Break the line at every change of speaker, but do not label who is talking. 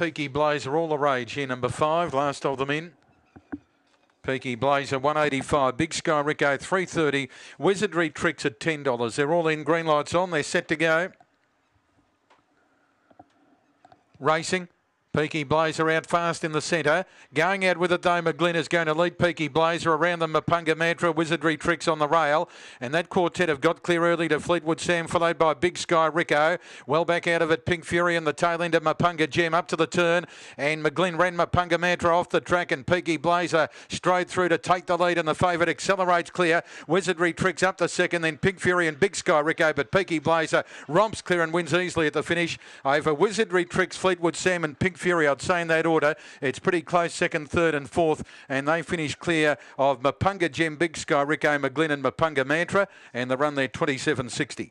Peaky Blazer, all the rage here, number five, last of them in. Peaky Blazer, 185. Big Sky Rico, 330. Wizardry Tricks at $10. They're all in. Green lights on. They're set to go. Racing. Peaky Blazer out fast in the centre. Going out with it though, McGlynn is going to lead Peaky Blazer around the Mapunga Mantra Wizardry Tricks on the rail. And that quartet have got clear early to Fleetwood Sam, followed by Big Sky Rico. Well back out of it, Pink Fury and the tail end of Mapunga Gem up to the turn. And McGlynn ran Mapunga Mantra off the track and Peaky Blazer strode through to take the lead and the favourite accelerates clear. Wizardry Tricks up to second, then Pink Fury and Big Sky Rico. But Peaky Blazer romps clear and wins easily at the finish over Wizardry Tricks, Fleetwood Sam and Pink Fury, I'd say in that order. It's pretty close, second, third, and fourth, and they finished clear of Mapunga Gem Big Sky, Rico McGlynn, and Mapunga Mantra, and the run there 27.60.